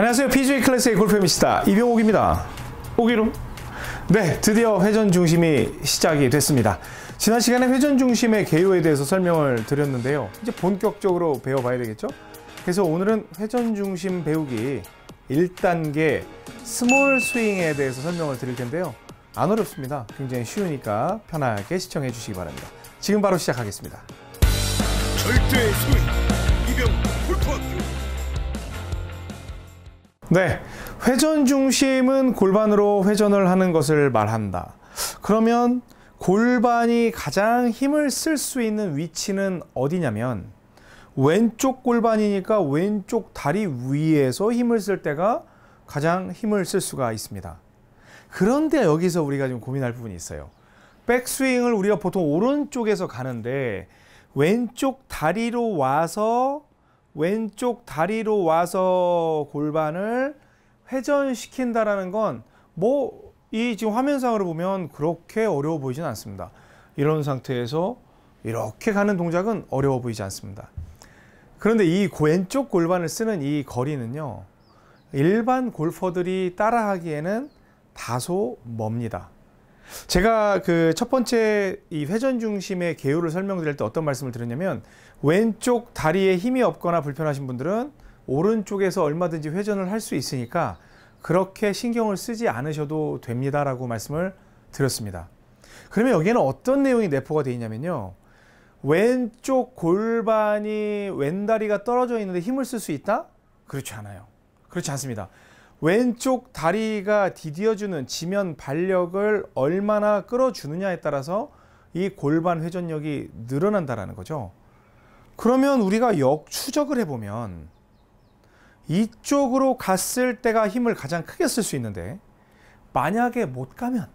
안녕하세요. PGA 클래스의 골프의 미시다. 이병옥입니다. 오기로 네, 드디어 회전 중심이 시작이 됐습니다. 지난 시간에 회전 중심의 개요에 대해서 설명을 드렸는데요. 이제 본격적으로 배워봐야 되겠죠? 그래서 오늘은 회전 중심 배우기 1단계 스몰 스윙에 대해서 설명을 드릴 텐데요. 안 어렵습니다. 굉장히 쉬우니까 편하게 시청해 주시기 바랍니다. 지금 바로 시작하겠습니다. 절대 스윙 이병 골 네. 회전 중심은 골반으로 회전을 하는 것을 말한다. 그러면 골반이 가장 힘을 쓸 수 있는 위치는 어디냐면 왼쪽 골반이니까 왼쪽 다리 위에서 힘을 쓸 때가 가장 힘을 쓸 수가 있습니다. 그런데 여기서 우리가 좀 고민할 부분이 있어요. 백스윙을 우리가 보통 오른쪽에서 가는데 왼쪽 다리로 와서 왼쪽 다리로 와서 골반을 회전시킨다라는 건 뭐 이 지금 화면상으로 보면 그렇게 어려워 보이진 않습니다. 이런 상태에서 이렇게 가는 동작은 어려워 보이지 않습니다. 그런데 이 왼쪽 골반을 쓰는 이 거리는요. 일반 골퍼들이 따라하기에는 다소 멉니다. 제가 그 첫 번째 이 회전 중심의 개요를 설명드릴 때 어떤 말씀을 드렸냐면 왼쪽 다리에 힘이 없거나 불편하신 분들은 오른쪽에서 얼마든지 회전을 할 수 있으니까 그렇게 신경을 쓰지 않으셔도 됩니다라고 말씀을 드렸습니다. 그러면 여기에는 어떤 내용이 내포가 되어 있냐면요. 왼쪽 골반이 왼다리가 떨어져 있는데 힘을 쓸 수 있다? 그렇지 않아요. 그렇지 않습니다. 왼쪽 다리가 디디어주는 지면 발력을 얼마나 끌어주느냐에 따라서 이 골반 회전력이 늘어난다라는 거죠. 그러면 우리가 역추적을 해보면 이쪽으로 갔을 때가 힘을 가장 크게 쓸 수 있는데 만약에 못 가면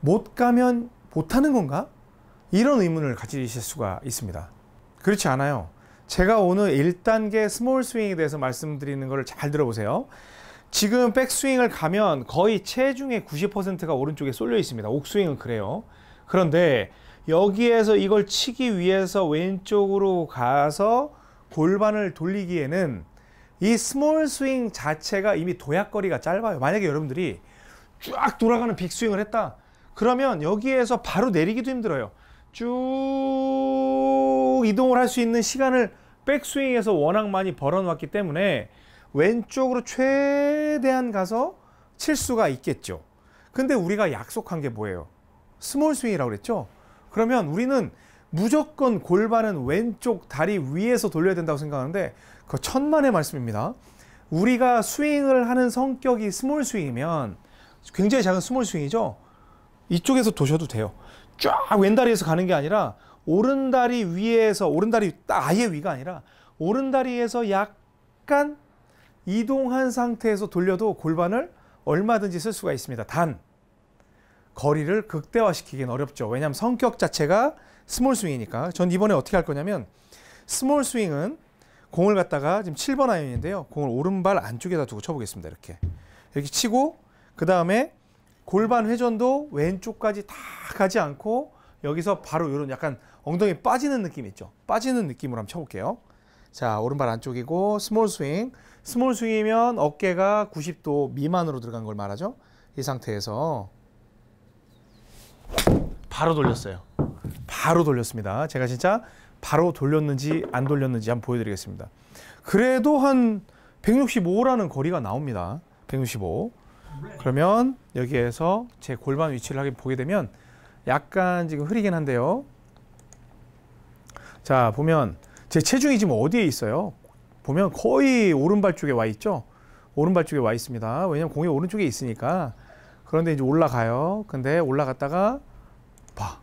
못 가면 못하는 건가? 이런 의문을 가지실 수가 있습니다. 그렇지 않아요. 제가 오늘 1단계 스몰 스윙에 대해서 말씀드리는 것을 잘 들어보세요. 지금 백스윙을 가면 거의 체중의 90%가 오른쪽에 쏠려 있습니다. 옥스윙은 그래요. 그런데 여기에서 이걸 치기 위해서 왼쪽으로 가서 골반을 돌리기에는 이 스몰 스윙 자체가 이미 도약거리가 짧아요. 만약에 여러분들이 쫙 돌아가는 빅스윙을 했다. 그러면 여기에서 바로 내리기도 힘들어요. 쭉 이동을 할 수 있는 시간을 백스윙에서 워낙 많이 벌어놓았기 때문에 왼쪽으로 최대한 가서 칠 수가 있겠죠. 근데 우리가 약속한 게 뭐예요? 스몰 스윙이라고 그랬죠? 그러면 우리는 무조건 골반은 왼쪽 다리 위에서 돌려야 된다고 생각하는데 그 천만의 말씀입니다. 우리가 스윙을 하는 성격이 스몰 스윙이면 굉장히 작은 스몰 스윙이죠. 이쪽에서 도셔도 돼요. 쫙 왼다리에서 가는 게 아니라 오른다리 위에서 오른다리 아예 위가 아니라 오른다리에서 약간 이동한 상태에서 돌려도 골반을 얼마든지 쓸 수가 있습니다. 단 거리를 극대화시키긴 어렵죠. 왜냐하면 성격 자체가 스몰 스윙이니까. 전 이번에 어떻게 할 거냐면 스몰 스윙은 공을 갖다가 지금 7번 아이언인데요. 공을 오른발 안쪽에다 두고 쳐보겠습니다. 이렇게 이렇게 치고 그 다음에 골반 회전도 왼쪽까지 다 가지 않고 여기서 바로 이런 약간 엉덩이 빠지는 느낌 있죠. 빠지는 느낌으로 한번 쳐볼게요. 자 오른발 안쪽이고 스몰 스윙 스몰 스윙이면 어깨가 90도 미만으로 들어간 걸 말하죠. 이 상태에서 바로 돌렸어요. 바로 돌렸습니다. 제가 진짜 바로 돌렸는지 안 돌렸는지 한번 보여드리겠습니다. 그래도 한 165라는 거리가 나옵니다. 165. 그러면 여기에서 제 골반 위치를 하게 보게 되면 약간 지금 흐리긴 한데요. 자 보면 제 체중이 지금 어디에 있어요? 보면 거의 오른발 쪽에 와 있죠. 오른발 쪽에 와 있습니다. 왜냐면 공이 오른쪽에 있으니까. 그런데 이제 올라가요. 근데 올라갔다가 봐.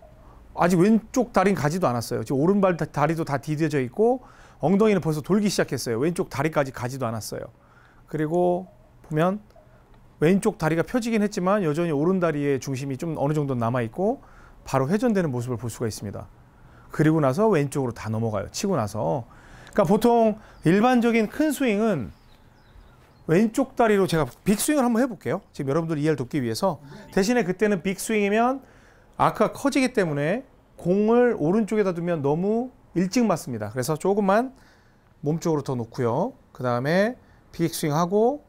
아직 왼쪽 다리는 가지도 않았어요. 지금 오른발 다리도 다 디뎌져 있고 엉덩이는 벌써 돌기 시작했어요. 왼쪽 다리까지 가지도 않았어요. 그리고 보면 왼쪽 다리가 펴지긴 했지만 여전히 오른 다리의 중심이 좀 어느 정도 남아 있고 바로 회전되는 모습을 볼 수가 있습니다. 그리고 나서 왼쪽으로 다 넘어가요. 치고 나서 그러니까 보통 일반적인 큰 스윙은 왼쪽 다리로 제가 빅스윙을 한번 해볼게요. 지금 여러분들 이해를 돕기 위해서. 대신에 그때는 빅스윙이면 아크가 커지기 때문에 공을 오른쪽에다 두면 너무 일찍 맞습니다. 그래서 조금만 몸쪽으로 더 놓고요. 그 다음에 빅스윙하고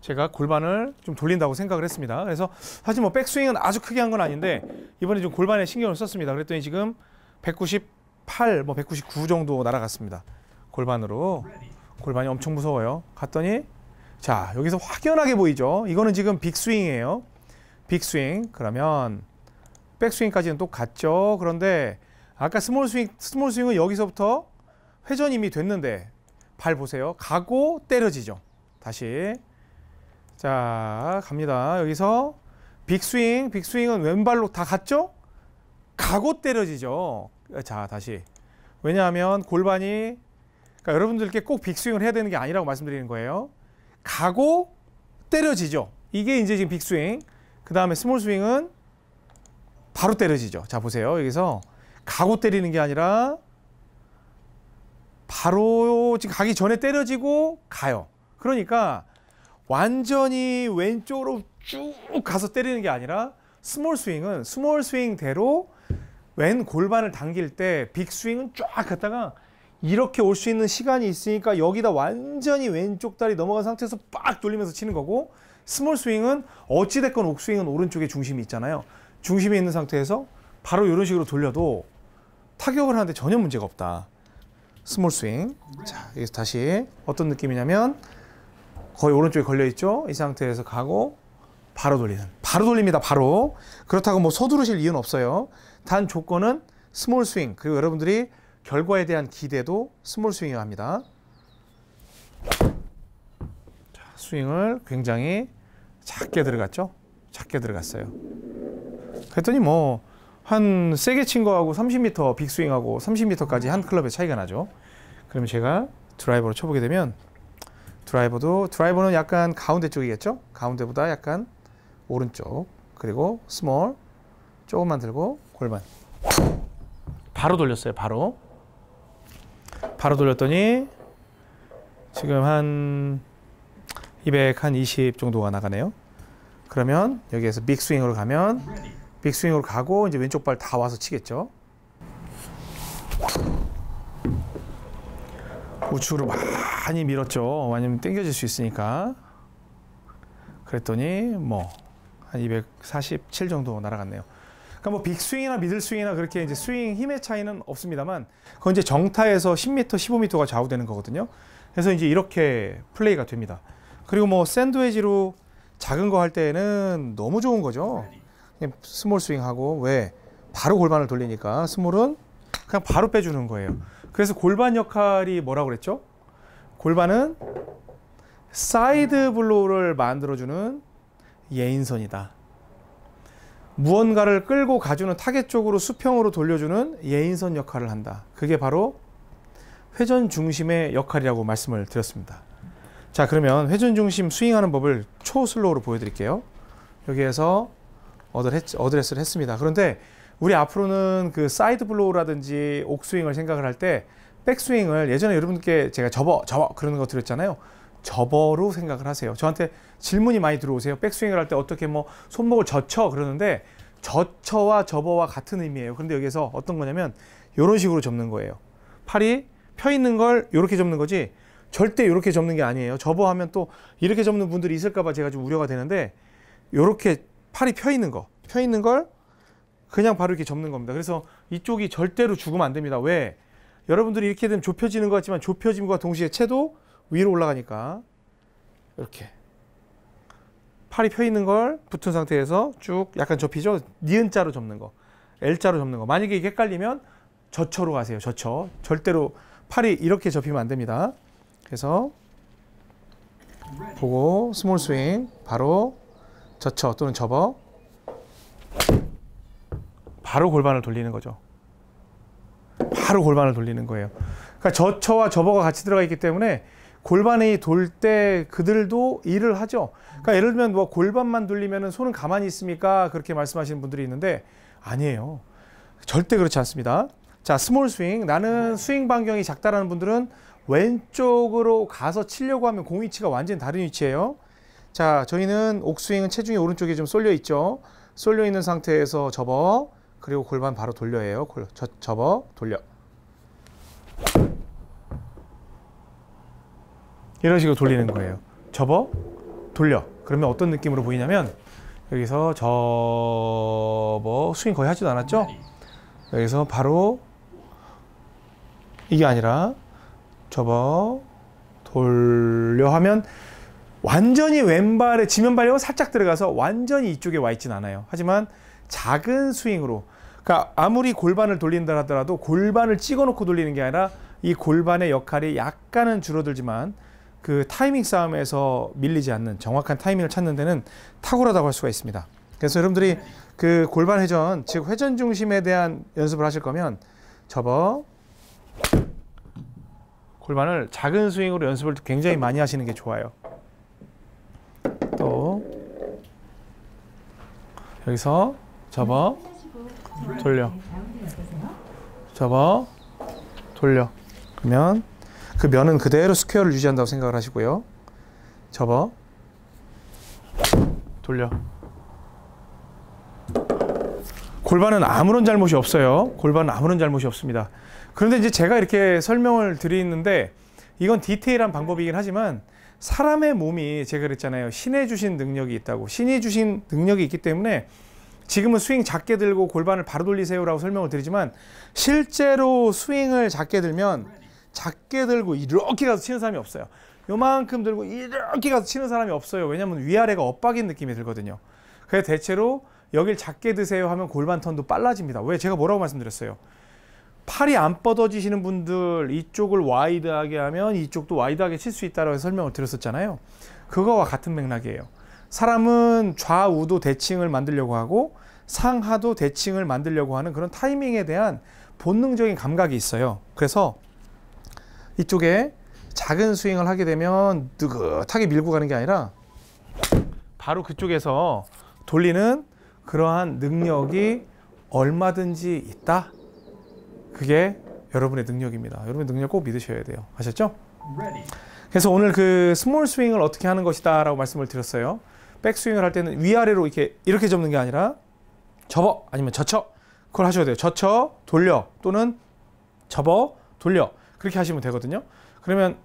제가 골반을 좀 돌린다고 생각을 했습니다. 그래서 사실 뭐 백스윙은 아주 크게 한 건 아닌데 이번에 좀 골반에 신경을 썼습니다. 그랬더니 지금 190 1 8뭐199 정도 날아갔습니다. 골반으로. 골반이 엄청 무서워요. 갔더니 자, 여기서 확연하게 보이죠? 이거는 지금 빅스윙이에요. 빅스윙. 그러면 백스윙까지는 똑같죠. 그런데 아까 스몰 스윙, 스몰 스윙은 여기서부터 회전이 이미 됐는데 발 보세요. 가고 때려지죠. 다시. 자, 갑니다. 여기서 빅스윙, 빅스윙은 왼발로 다 갔죠? 가고 때려지죠. 아, 자, 다시. 왜냐하면 골반이 그러니까 여러분들께 꼭 빅스윙을 해야 되는 게 아니라고 말씀드리는 거예요. 가고 때려지죠. 이게 이제 지금 빅스윙. 그 다음에 스몰 스윙은 바로 때려지죠. 자, 보세요. 여기서 가고 때리는 게 아니라 바로 지금 가기 전에 때려지고 가요. 그러니까 완전히 왼쪽으로 쭉 가서 때리는 게 아니라 스몰 스윙은 스몰 스윙대로 왼 골반을 당길 때 빅스윙은 쫙 갔다가 이렇게 올 수 있는 시간이 있으니까 여기다 완전히 왼쪽 다리 넘어간 상태에서 빡 돌리면서 치는 거고 스몰 스윙은 어찌됐건 옥스윙은 오른쪽에 중심이 있잖아요. 중심이 있는 상태에서 바로 이런 식으로 돌려도 타격을 하는데 전혀 문제가 없다. 스몰 스윙. 자, 여기서 다시 어떤 느낌이냐면 거의 오른쪽에 걸려 있죠. 이 상태에서 가고 바로 돌리는. 바로 돌립니다. 바로. 그렇다고 뭐 서두르실 이유는 없어요. 단 조건은 스몰 스윙 그리고 여러분들이 결과에 대한 기대도 스몰 스윙이 합니다. 스윙을 굉장히 작게 들어갔죠. 작게 들어갔어요. 그랬더니 뭐 한 세게 친 거하고 30m 빅스윙하고 30m까지 한 클럽의 차이가 나죠. 그러면 제가 드라이버로 쳐보게 되면 드라이버도 드라이버는 약간 가운데 쪽이겠죠. 가운데보다 약간 오른쪽 그리고 스몰 조금만 들고 골반. 바로 돌렸어요. 바로. 바로 돌렸더니 지금 한 200, 한 20 정도가 나가네요. 그러면 여기에서 빅스윙으로 가면 빅스윙으로 가고 이제 왼쪽 발 다 와서 치겠죠. 우측으로 많이 밀었죠. 왜냐면 당겨질 수 있으니까. 그랬더니 뭐 한 247 정도 날아갔네요. 그러니까 뭐 빅스윙이나 미들스윙이나 그렇게 이제 스윙 힘의 차이는 없습니다만 그건 이제 정타에서 10m, 15m가 좌우되는 거거든요. 그래서 이제 이렇게 플레이가 됩니다. 그리고 뭐 샌드웨지로 작은 거 할 때는 너무 좋은 거죠. 스몰 스윙하고 왜 바로 골반을 돌리니까 스몰은 그냥 바로 빼주는 거예요. 그래서 골반 역할이 뭐라고 그랬죠? 골반은 사이드 블로우를 만들어주는 예인선이다. 무언가를 끌고 가주는 타겟 쪽으로 수평으로 돌려주는 예인선 역할을 한다. 그게 바로 회전 중심의 역할이라고 말씀을 드렸습니다. 자 그러면 회전 중심 스윙하는 법을 초슬로우로 보여드릴게요. 여기에서 어드레스를 했습니다. 그런데 우리 앞으로는 그 사이드 블로우라든지 옥스윙을 생각을 할 때 백스윙을 예전에 여러분께 제가 접어 접어 그러는거 드렸잖아요. 접어로 생각을 하세요. 저한테 질문이 많이 들어오세요. 백스윙을 할 때 어떻게 뭐 손목을 젖혀 그러는데 젖혀와 접어와 같은 의미예요. 그런데 여기서 어떤 거냐면 이런 식으로 접는 거예요. 팔이 펴 있는 걸 이렇게 접는 거지 절대 이렇게 접는 게 아니에요. 접어 하면 또 이렇게 접는 분들이 있을까 봐 제가 좀 우려가 되는데 이렇게 팔이 펴 있는 거, 펴 있는 걸 그냥 바로 이렇게 접는 겁니다. 그래서 이쪽이 절대로 죽으면 안 됩니다. 왜? 여러분들이 이렇게 되면 좁혀지는 것 같지만 좁혀짐과 동시에 채도 위로 올라가니까 이렇게 팔이 펴 있는 걸 붙은 상태에서 쭉 약간 접히죠. 니은 자로 접는 거, L 자로 접는 거. 만약에 이게 헷갈리면 저처로 가세요. 저처. 절대로 팔이 이렇게 접히면 안 됩니다. 그래서 보고 스몰 스윙 바로 저처 또는 접어 바로 골반을 돌리는 거죠. 바로 골반을 돌리는 거예요. 그러니까 저처와 접어가 같이 들어가 있기 때문에 골반이 돌 때 그들도 일을 하죠. 그러니까 예를 들면 뭐 골반만 돌리면 손은 가만히 있습니까? 그렇게 말씀하시는 분들이 있는데 아니에요. 절대 그렇지 않습니다. 자, 스몰 스윙. 나는 네. 스윙 반경이 작다라는 분들은 왼쪽으로 가서 치려고 하면 공 위치가 완전 다른 위치예요. 자, 저희는 옥스윙은 체중이 오른쪽에 좀 쏠려 있죠. 쏠려 있는 상태에서 접어. 그리고 골반 바로 돌려요. 골, 저, 접어, 돌려. 이런 식으로 돌리는 거예요. 접어, 돌려. 그러면 어떤 느낌으로 보이냐면 여기서 접어 스윙 거의 하지도 않았죠? 여기서 바로 이게 아니라 접어 돌려 하면 완전히 왼발에 지면 발력은 살짝 들어가서 완전히 이쪽에 와 있진 않아요. 하지만 작은 스윙으로 그러니까 아무리 골반을 돌린다 하더라도 골반을 찍어 놓고 돌리는 게 아니라 이 골반의 역할이 약간은 줄어들지만 그 타이밍 싸움에서 밀리지 않는 정확한 타이밍을 찾는 데는 탁월하다고 할 수가 있습니다. 그래서 여러분들이 그 골반 회전, 즉 회전 중심에 대한 연습을 하실 거면 접어 골반을 작은 스윙으로 연습을 굉장히 많이 하시는 게 좋아요. 또 여기서 접어 돌려 접어 돌려 그러면 그 면은 그대로 스퀘어를 유지한다고 생각을 하시고요. 접어. 돌려. 골반은 아무런 잘못이 없어요. 골반은 아무런 잘못이 없습니다. 그런데 이제 제가 이렇게 설명을 드리는데 이건 디테일한 방법이긴 하지만 사람의 몸이 제가 그랬잖아요. 신의 주신 능력이 있다고. 신이 주신 능력이 있기 때문에 지금은 스윙 작게 들고 골반을 바로 돌리세요라고 설명을 드리지만 실제로 스윙을 작게 들면 작게 들고 이렇게 가서 치는 사람이 없어요. 요만큼 들고 이렇게 가서 치는 사람이 없어요. 왜냐면 위아래가 엇박인 느낌이 들거든요. 그래서 대체로 여길 작게 드세요 하면 골반 턴도 빨라집니다. 왜 제가 뭐라고 말씀드렸어요? 팔이 안 뻗어지시는 분들 이쪽을 와이드하게 하면 이쪽도 와이드하게 칠 수 있다고 라 설명을 드렸었잖아요. 그거와 같은 맥락이에요. 사람은 좌우도 대칭을 만들려고 하고 상하도 대칭을 만들려고 하는 그런 타이밍에 대한 본능적인 감각이 있어요. 그래서 이쪽에 작은 스윙을 하게 되면 느긋하게 밀고 가는 게 아니라 바로 그쪽에서 돌리는 그러한 능력이 얼마든지 있다. 그게 여러분의 능력입니다. 여러분의 능력 꼭 믿으셔야 돼요. 아셨죠? 그래서 오늘 그 스몰 스윙을 어떻게 하는 것이다 라고 말씀을 드렸어요. 백스윙을 할 때는 위아래로 이렇게 이렇게 접는 게 아니라 접어 아니면 젖혀 그걸 하셔야 돼요. 젖혀 돌려 또는 접어 돌려 그렇게 하시면 되거든요. 그러면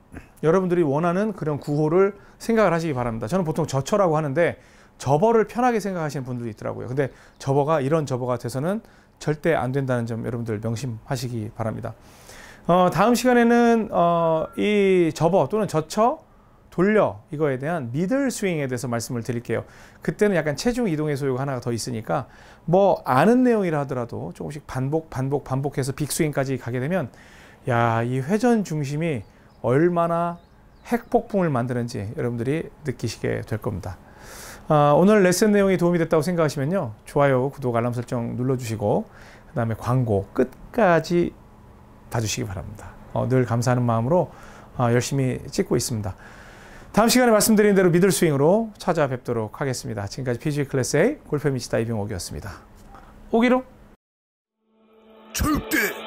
여러분들이 원하는 그런 구호를 생각을 하시기 바랍니다. 저는 보통 저처라고 하는데 저버를 편하게 생각하시는 분들이 있더라고요. 근데 저버가 이런 저버가 돼서는 절대 안 된다는 점 여러분들 명심하시기 바랍니다. 어, 다음 시간에는 어, 이 저버 또는 저처 돌려 이거에 대한 미들 스윙에 대해서 말씀을 드릴게요. 그때는 약간 체중 이동의 소요가 하나가 더 있으니까 뭐 아는 내용이라 하더라도 조금씩 반복 반복 반복해서 빅 스윙까지 가게 되면 야, 이 회전 중심이 얼마나 핵폭풍을 만드는지 여러분들이 느끼시게 될 겁니다. 아, 오늘 레슨 내용이 도움이 됐다고 생각하시면요. 좋아요, 구독, 알람 설정 눌러주시고 그 다음에 광고 끝까지 봐주시기 바랍니다. 어, 늘 감사하는 마음으로 어, 열심히 찍고 있습니다. 다음 시간에 말씀드린 대로 미들 스윙으로 찾아뵙도록 하겠습니다. 지금까지 PG 클래스 A 골프 미치다 이병옥이었습니다. 오기로 절대